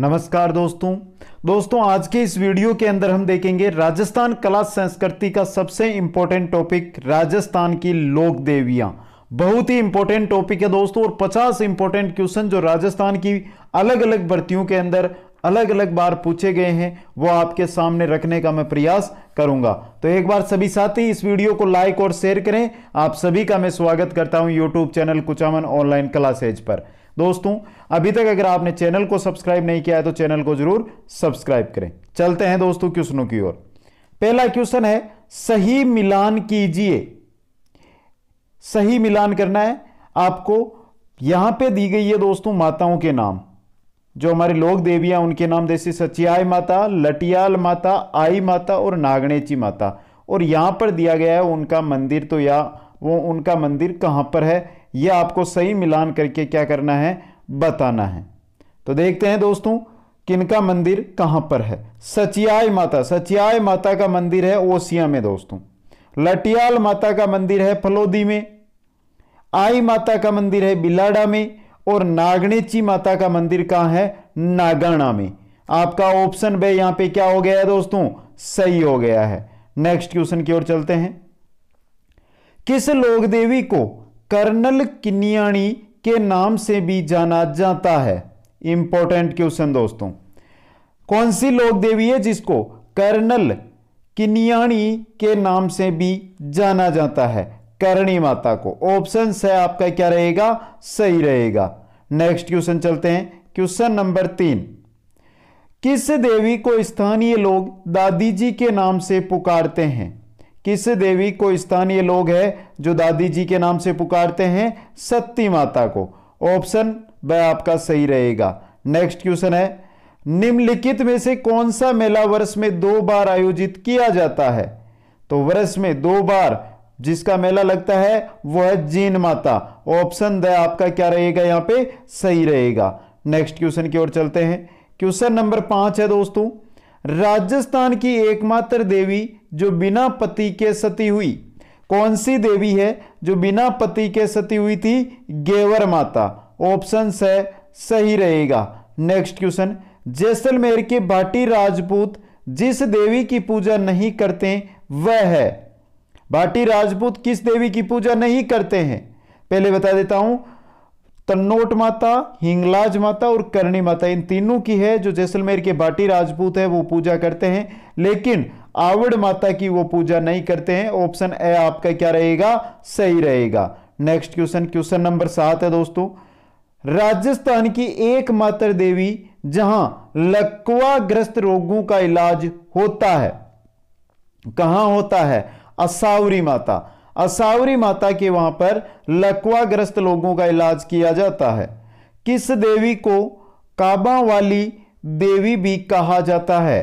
नमस्कार दोस्तों दोस्तों आज के इस वीडियो के अंदर हम देखेंगे राजस्थान कला संस्कृति का सबसे इंपॉर्टेंट टॉपिक राजस्थान की लोक देवियां बहुत ही इंपॉर्टेंट टॉपिक है दोस्तों और 50 इंपॉर्टेंट क्वेश्चन जो राजस्थान की अलग अलग भर्तियों के अंदर अलग अलग बार पूछे गए हैं वो आपके सामने रखने का मैं प्रयास करूंगा तो एक बार सभी साथी इस वीडियो को लाइक और शेयर करें आप सभी का मैं स्वागत करता हूं YouTube channel Kuchaman online classes पर दोस्तों अभी तक अगर आपने चैनल को सब्सक्राइब नहीं किया है तो चैनल को जरूर सब्सक्राइब करें चलते हैं दोस्तों क्वेश्चनों की ओर पहला क्वेश्चन है सही मिलान कीजिए सही मिलान करना है आपको यहां पे दी गई है दोस्तों माताओं के नाम जो हमारे लोग देवियां उनके नाम जैसे सचियाई माता लटियाल माता आई माता और नागणेची माता और यहां पर दिया गया है उनका मंदिर तो या वो उनका मंदिर कहां पर है यह आपको सही मिलान करके क्या करना है बताना है तो देखते हैं दोस्तों किनका मंदिर कहां पर है सचियाई माता सचियाई माता का मंदिर है ओसिया में दोस्तों लटियाल माता का मंदिर है फलोदी में आई माता का मंदिर है बिलाडा में और नागणेची माता का मंदिर कहां है नागाणा में आपका ऑप्शन बे यहां पे क्या हो गया है दोस्तों सही हो गया है नेक्स्ट क्वेश्चन की ओर चलते हैं किस लोक देवी को कर्नल किनियाणी के नाम से भी जाना जाता है इंपॉर्टेंट क्वेश्चन दोस्तों कौन सी लोक देवी है जिसको कर्नल किनियाणी के नाम से भी जाना जाता है करणी माता को ऑप्शन है आपका क्या रहेगा सही रहेगा नेक्स्ट क्वेश्चन चलते हैं क्वेश्चन नंबर तीन किस देवी को स्थानीय लोग दादी जी के नाम से पुकारते हैं किस देवी को स्थानीय लोग हैं जो दादी जी के नाम से पुकारते हैं सत्ती माता को ऑप्शन वह आपका सही रहेगा नेक्स्ट क्वेश्चन है निम्नलिखित में से कौन सा मेला वर्ष में दो बार आयोजित किया जाता है तो वर्ष में दो बार जिसका मेला लगता है वह है जीन माता ऑप्शन द आपका क्या रहेगा यहां पे सही रहेगा नेक्स्ट क्वेश्चन की ओर चलते हैं क्वेश्चन नंबर पांच है दोस्तों राजस्थान की एकमात्र देवी जो बिना पति के सती हुई कौन सी देवी है जो बिना पति के सती हुई थी गेवर माता ऑप्शन है सही रहेगा नेक्स्ट क्वेश्चन जैसलमेर के भाटी राजपूत जिस देवी की पूजा नहीं करते वह है भाटी राजपूत किस देवी की पूजा नहीं करते हैं पहले बता देता हूं तन्नोट माता हिंगलाज माता और करणी माता इन तीनों की है जो जैसलमेर के भाटी राजपूत है वो पूजा करते हैं लेकिन आवड़ माता की वो पूजा नहीं करते हैं ऑप्शन ए आपका क्या रहेगा सही रहेगा नेक्स्ट क्वेश्चन क्वेश्चन नंबर सात है दोस्तों राजस्थान की एकमात्र देवी जहां लकवाग्रस्त रोगों का इलाज होता है कहां होता है असावरी माता असावरी माता के वहां पर लकवाग्रस्त लोगों का इलाज किया जाता है किस देवी को काबा वाली देवी भी कहा जाता है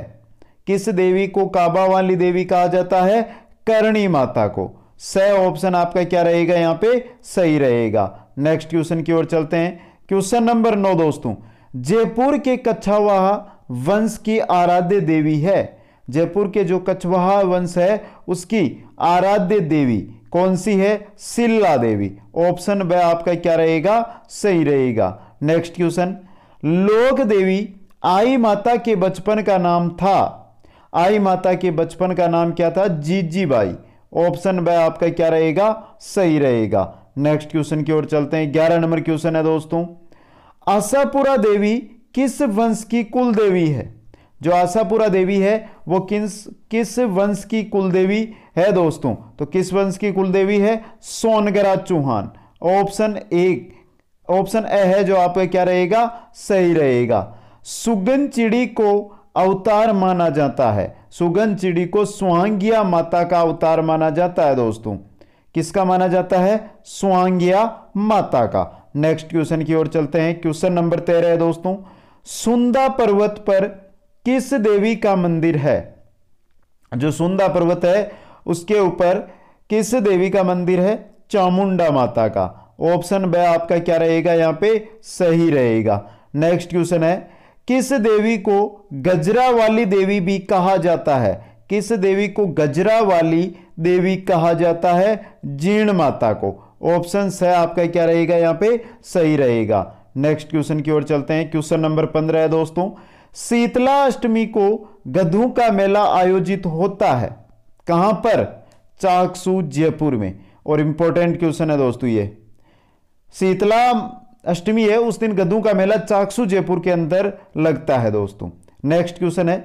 किस देवी को काबा वाली देवी कहा जाता है करणी माता को स ऑप्शन आपका क्या रहेगा यहां पे सही रहेगा नेक्स्ट क्वेश्चन की ओर चलते हैं क्वेश्चन नंबर नौ दोस्तों जयपुर के कछवाहा वंश की आराध्य देवी है जयपुर के जो कछवाहा वंश है उसकी आराध्य देवी कौन सी है सिल्ला देवी ऑप्शन ब आपका क्या रहेगा सही रहेगा नेक्स्ट क्वेश्चन लोक देवी आई माता के बचपन का नाम था आई माता के बचपन का नाम क्या था जीजी बाई ऑप्शन बाय आपका क्या रहेगा सही रहेगा नेक्स्ट क्वेश्चन की ओर चलते हैं ग्यारह नंबर क्वेश्चन है दोस्तों आशापुरा देवी किस वंश की कुल देवी है जो आशापुरा देवी है वो किस किस वंश की कुल देवी है दोस्तों तो किस वंश की कुल देवी है Songaraj Chauhan option A option A है जो आपका क्या रहेगा सही रहेगा सुगन चिड़ी को अवतार माना जाता है सुगन चिड़ी को स्वांगिया माता का अवतार माना जाता है दोस्तों किसका माना जाता है स्वांगिया माता का नेक्स्ट क्वेश्चन की ओर चलते हैं क्वेश्चन नंबर तेरह है दोस्तों सुंदा पर्वत पर किस देवी का मंदिर है जो सुंदा पर्वत है उसके ऊपर किस देवी का मंदिर है चामुंडा माता का ऑप्शन ब आपका क्या रहेगा यहां पे सही रहेगा नेक्स्ट क्वेश्चन है किस देवी को गजरा वाली देवी भी कहा जाता है किस देवी को गजरा वाली देवी कहा जाता है जीर्ण माता को ऑप्शन है आपका क्या रहेगा यहाँ पे सही रहेगा नेक्स्ट क्वेश्चन की ओर चलते हैं क्वेश्चन नंबर पंद्रह है दोस्तों शीतला अष्टमी को गधों का मेला आयोजित होता है कहां पर चाकसू जयपुर में और इंपॉर्टेंट क्वेश्चन है दोस्तों ये शीतला अष्टमी है उस दिन गद्दू का मेला चाकसू जयपुर के अंदर लगता है दोस्तों नेक्स्ट क्वेश्चन है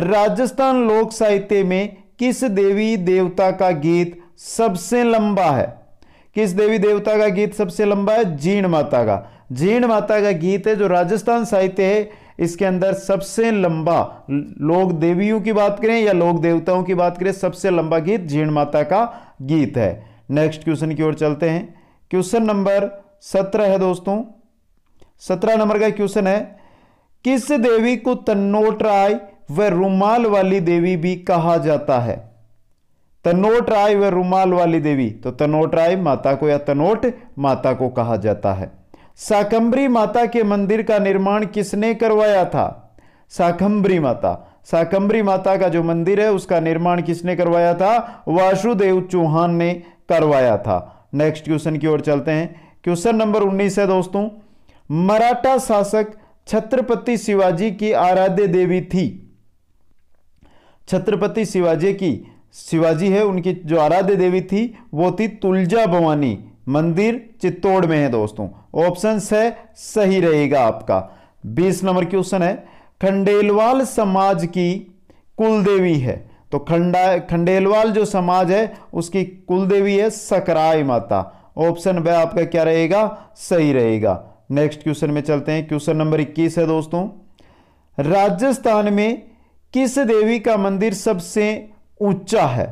राजस्थान लोक साहित्य में किस देवी देवता का गीत सबसे लंबा है किस देवी देवता का गीत सबसे लंबा है जीण माता का जीण माता का गीत है जो राजस्थान साहित्य है इसके अंदर सबसे लंबा लोक देवियों की बात करें या लोक देवताओं की बात करें सबसे लंबा गीत जीण माता का गीत है नेक्स्ट क्वेश्चन की ओर चलते हैं क्वेश्चन नंबर सत्रह है दोस्तों सत्रह नंबर का क्वेश्चन है किस देवी को राय व रुमाल वाली देवी भी कहा जाता है तनोट राय व रुमाल वाली देवी तो तनोट राय माता को या तनोट माता को कहा जाता है साकंबरी माता के मंदिर का निर्माण किसने करवाया था साकंबरी माता साकंबरी माता का जो मंदिर है उसका निर्माण किसने करवाया था वासुदेव चौहान ने करवाया था नेक्स्ट क्वेश्चन की ओर चलते हैं क्वेश्चन नंबर 19 है दोस्तों मराठा शासक छत्रपति शिवाजी की आराध्य देवी थी छत्रपति शिवाजी की शिवाजी है उनकी जो आराध्य देवी थी वो थी तुलजा भवानी मंदिर चित्तौड़ में है दोस्तों ऑप्शन है सही रहेगा आपका बीस नंबर क्वेश्चन है खंडेलवाल समाज की कुलदेवी है तो खंडा खंडेलवाल जो समाज है उसकी कुलदेवी है सकराय माता ऑप्शन ब आपका क्या रहेगा सही रहेगा नेक्स्ट क्वेश्चन में चलते हैं क्वेश्चन नंबर 21 है दोस्तों राजस्थान में किस देवी का मंदिर सबसे ऊंचा है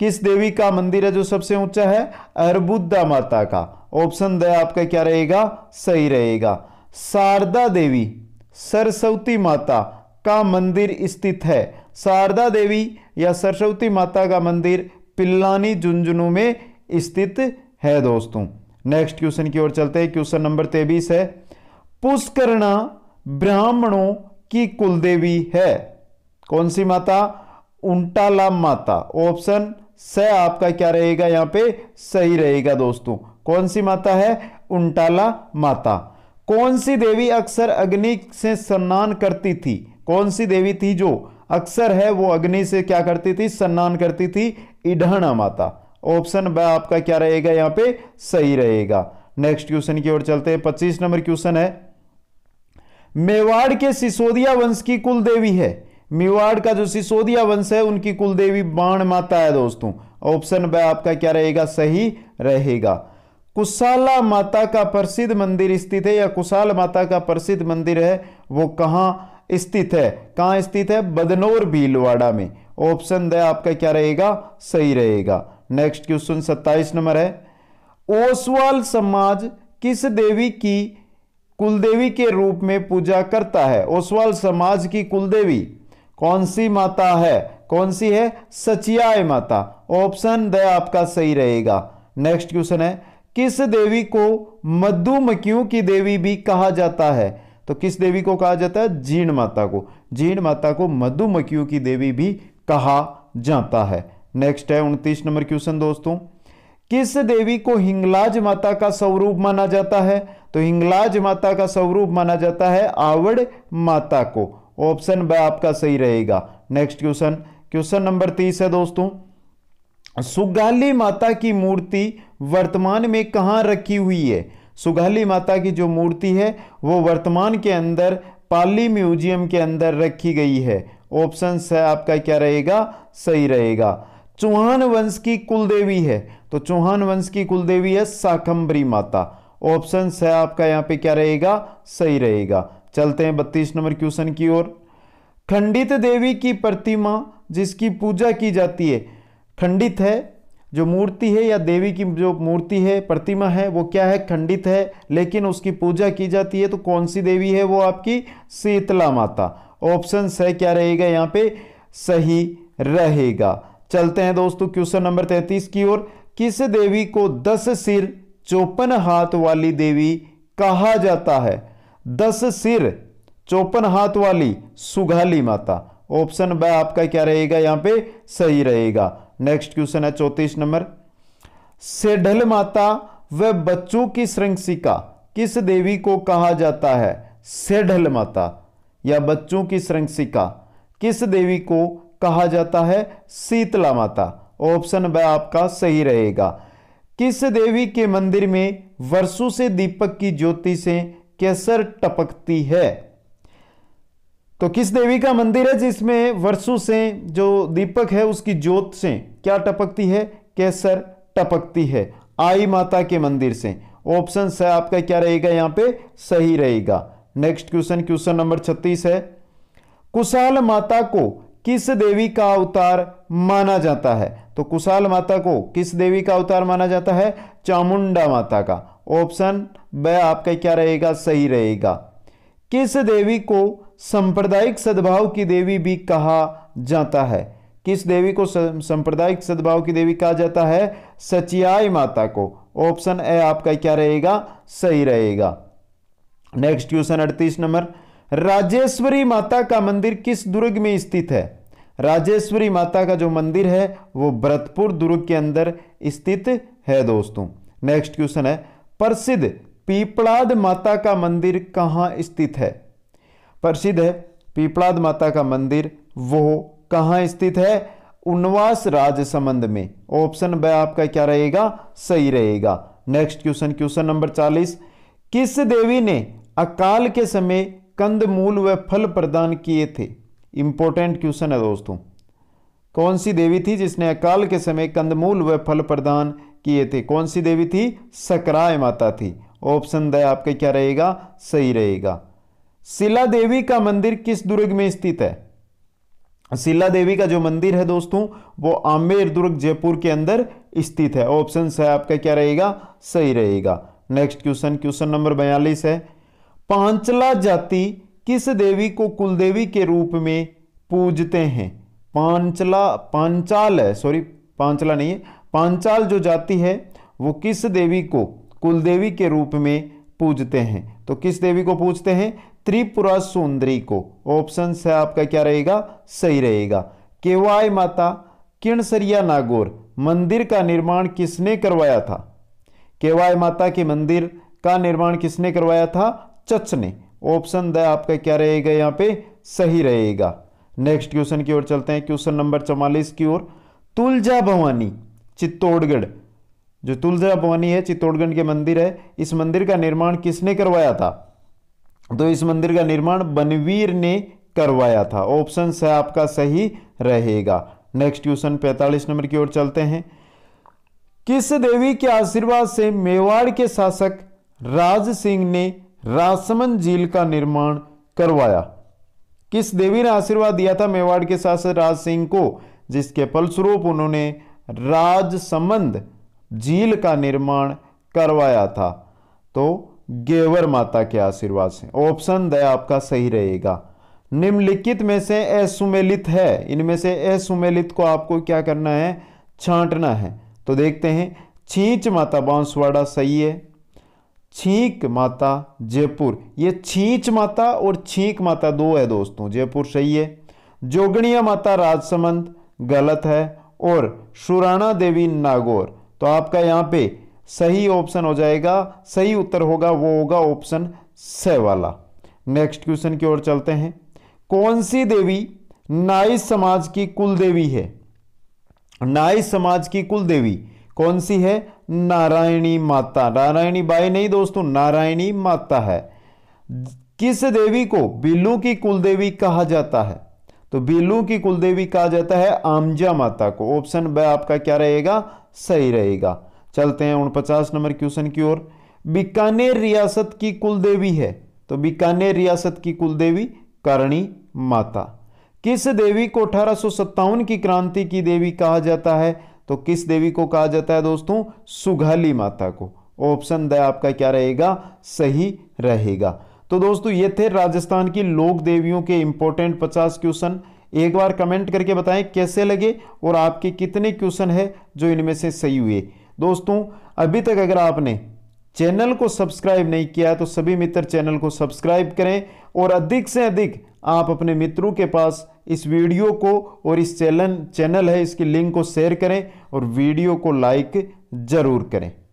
किस देवी का मंदिर है जो सबसे ऊंचा है अर्बुद्धा माता का ऑप्शन द आपका क्या रहेगा सही रहेगा शारदा देवी सरस्वती माता का मंदिर स्थित है शारदा देवी या सरस्वती माता का मंदिर पिल्लानी झुंझुनू में स्थित है दोस्तों नेक्स्ट क्वेश्चन की ओर चलते हैं क्वेश्चन नंबर तेबीस है पुष्करणा ब्राह्मणों की कुलदेवी है कौन सी माता उंटाला माता ऑप्शन स आपका क्या रहेगा यहाँ पे सही रहेगा दोस्तों कौन सी माता है उंटाला माता कौन सी देवी अक्सर अग्नि से स्नान करती थी कौन सी देवी थी जो अक्सर है वो अग्नि से क्या करती थी स्नान करती थी इढ़ाना माता ऑप्शन ब आपका क्या रहेगा यहाँ पे सही रहेगा नेक्स्ट क्वेश्चन की ओर चलते हैं पच्चीस नंबर क्वेश्चन है मेवाड़ के सिसोदिया वंश की कुल देवी है मेवाड़ का जो सिसोदिया वंश है उनकी कुल देवी बाण माता है दोस्तों ऑप्शन ब आपका क्या रहेगा सही रहेगा कुशाला माता का प्रसिद्ध मंदिर स्थित है या कुशाल माता का प्रसिद्ध मंदिर है वो कहा स्थित है कहां स्थित है बदनौर भीलवाड़ा में ऑप्शन द आपका क्या रहेगा सही रहेगा नेक्स्ट क्वेश्चन सत्ताईस नंबर है ओसवाल समाज किस देवी की कुलदेवी के रूप में पूजा करता है ओसवाल समाज की कुलदेवी कौन सी माता है कौन सी है सचियाय माता ऑप्शन द आपका सही रहेगा नेक्स्ट क्वेश्चन है किस देवी को मधुमक्खियों की देवी भी कहा जाता है तो किस देवी को कहा जाता है जीर्ण माता को जीर्ण माता को मधुमक्खियों की देवी भी कहा जाता है नेक्स्ट है उनतीस नंबर क्वेश्चन दोस्तों किस देवी को हिंगलाज माता का स्वरूप माना जाता है तो हिंगलाज माता का स्वरूप माना जाता है आवड़ माता को ऑप्शन ब आपका सही रहेगा नेक्स्ट क्वेश्चन क्वेश्चन नंबर तीस है दोस्तों सुगाली माता की मूर्ति वर्तमान में कहाँ रखी हुई है सुगाली माता की जो मूर्ति है वो वर्तमान के अंदर पाली म्यूजियम के अंदर रखी गई है ऑप्शन है आपका क्या रहेगा सही रहेगा चौहान वंश की कुलदेवी है तो चौहान वंश की कुलदेवी है साकंबरी माता ऑप्शन है आपका यहाँ पे क्या रहेगा सही रहेगा चलते हैं बत्तीस नंबर क्वेश्चन की ओर खंडित देवी की प्रतिमा जिसकी पूजा की जाती है खंडित है जो मूर्ति है या देवी की जो मूर्ति है प्रतिमा है वो क्या है खंडित है लेकिन उसकी पूजा की जाती है तो कौन सी देवी है वो आपकी शीतला माता ऑप्शन है क्या रहेगा यहाँ पे सही रहेगा चलते हैं दोस्तों क्वेश्चन नंबर तैतीस की ओर किस देवी को दस सिर चौपन हाथ वाली देवी कहा जाता है दस सिर चौपन हाथ वाली सुघाली माता ऑप्शन ब आपका क्या रहेगा यहां पे सही रहेगा नेक्स्ट क्वेश्चन है चौतीस नंबर सेढल माता व बच्चों की श्रृंखसिका किस देवी को कहा जाता है सेढल माता या बच्चों की श्रृंखसिका किस देवी को कहा जाता है शीतला माता ऑप्शन ब आपका सही रहेगा किस देवी के मंदिर में वर्षों से दीपक की ज्योति से केसर टपकती है तो किस देवी का मंदिर है जिसमें वर्षों से जो दीपक है उसकी ज्योत से क्या टपकती है केसर टपकती है आई माता के मंदिर से ऑप्शन से आपका क्या रहेगा यहां पे सही रहेगा नेक्स्ट क्वेश्चन क्वेश्चन नंबर 36 है कुशाल माता को किस देवी का अवतार माना जाता है तो कुशाल माता को किस देवी का अवतार माना जाता है चामुंडा माता का ऑप्शन ब आपका क्या रहेगा सही रहेगा किस देवी को सांप्रदायिक सद्भाव की देवी भी कहा जाता है किस देवी को सांप्रदायिक सद्भाव की देवी कहा जाता है सचियाई माता को ऑप्शन ए आपका क्या रहेगा सही रहेगा नेक्स्ट क्वेश्चन अड़तीस नंबर राजेश्वरी माता का मंदिर किस दुर्ग में स्थित है राजेश्वरी माता का जो मंदिर है वो भरतपुर दुर्ग के अंदर स्थित है दोस्तों नेक्स्ट क्वेश्चन है प्रसिद्ध पीपलाद माता का मंदिर कहाँ स्थित है प्रसिद्ध है पीपलाद माता का मंदिर वो कहाँ स्थित है उनवास राजसमंद में ऑप्शन ब आपका क्या रहेगा सही रहेगा नेक्स्ट क्वेश्चन क्वेश्चन नंबर चालीस किस देवी ने अकाल के समय कंद मूल व फल प्रदान किए थे इंपॉर्टेंट क्वेश्चन है दोस्तों कौन सी देवी थी जिसने अकाल के समय कंदमूल व फल प्रदान किए थे कौन सी देवी थी सकराय माता थी ऑप्शन द आपके क्या रहेगा सही रहेगा शिला देवी का मंदिर किस दुर्ग में स्थित है शिला देवी का जो मंदिर है दोस्तों वो आमेर दुर्ग जयपुर के अंदर स्थित है ऑप्शन है आपका क्या रहेगा सही रहेगा नेक्स्ट क्वेश्चन क्वेश्चन नंबर बयालीस है पांचला जाति किस देवी को कुलदेवी के रूप में पूजते हैं पांचला पांचाल है सॉरी पांचला नहीं है पांचाल जो जाति है वो किस देवी को कुलदेवी के रूप में पूजते हैं तो किस देवी को पूजते हैं त्रिपुरा सुंदरी को ऑप्शन है आपका क्या रहेगा सही रहेगा केवाय माता किणसरिया नागौर मंदिर का निर्माण किसने करवाया था केवाय माता के मंदिर का निर्माण किसने करवाया था चचने ऑप्शन द आपका क्या रहेगा यहाँ पे सही रहेगा नेक्स्ट क्वेश्चन की ओर चलते हैं क्वेश्चन नंबर चौवालीस की ओर तुलजा भवानी चित्तौड़गढ़ जो तुलजा भवानी है चित्तौड़गढ़ के मंदिर है इस मंदिर का निर्माण किसने करवाया था तो इस मंदिर का निर्माण बनवीर ने करवाया था ऑप्शन है आपका सही रहेगा नेक्स्ट क्वेश्चन पैंतालीस नंबर की ओर चलते हैं किस देवी के आशीर्वाद से मेवाड़ के शासक राज सिंह ने रासमन झील का निर्माण करवाया किस देवी ने आशीर्वाद दिया था मेवाड़ के शासक राज सिंह को जिसके फलस्वरूप उन्होंने राजसमंद झील का निर्माण करवाया था तो गेवर माता के आशीर्वाद से ऑप्शन द आपका सही रहेगा निम्नलिखित में से असुमेलित है इनमें से असुमेलित को आपको क्या करना है छांटना है तो देखते हैं छींच माता बांसवाड़ा सही है छींक माता जयपुर ये छींच माता और छींक माता दो है दोस्तों जयपुर सही है जोगणिया माता राजसमंद गलत है और सुराना देवी नागौर तो आपका यहाँ पे सही ऑप्शन हो जाएगा सही उत्तर होगा वो होगा ऑप्शन स वाला नेक्स्ट क्वेश्चन की ओर चलते हैं कौन सी देवी नाई समाज की कुल देवी है नाई समाज की कुल देवी कौन सी है नारायणी माता नारायणी बाई नहीं दोस्तों नारायणी माता है किस देवी को बिल्लू की कुलदेवी कहा जाता है तो बिल्लू की कुलदेवी कहा जाता है आमजा माता को ऑप्शन ब आपका क्या रहेगा सही रहेगा चलते हैं उनपचास नंबर क्वेश्चन की ओर बीकानेर रियासत की कुलदेवी है तो बीकानेर रियासत की कुलदेवी करणी माता किस देवी को अठारह की क्रांति की देवी कहा जाता है तो किस देवी को कहा जाता है दोस्तों सुघाली माता को ऑप्शन द आपका क्या रहेगा सही रहेगा तो दोस्तों ये थे राजस्थान की लोक देवियों के इंपॉर्टेंट पचास क्वेश्चन एक बार कमेंट करके बताएं कैसे लगे और आपके कितने क्वेश्चन है जो इनमें से सही हुए दोस्तों अभी तक अगर आपने चैनल को सब्सक्राइब नहीं किया तो सभी मित्र चैनल को सब्सक्राइब करें और अधिक से अधिक आप अपने मित्रों के पास इस वीडियो को और इस चैनल चैनल है इसकी लिंक को शेयर करें और वीडियो को लाइक ज़रूर करें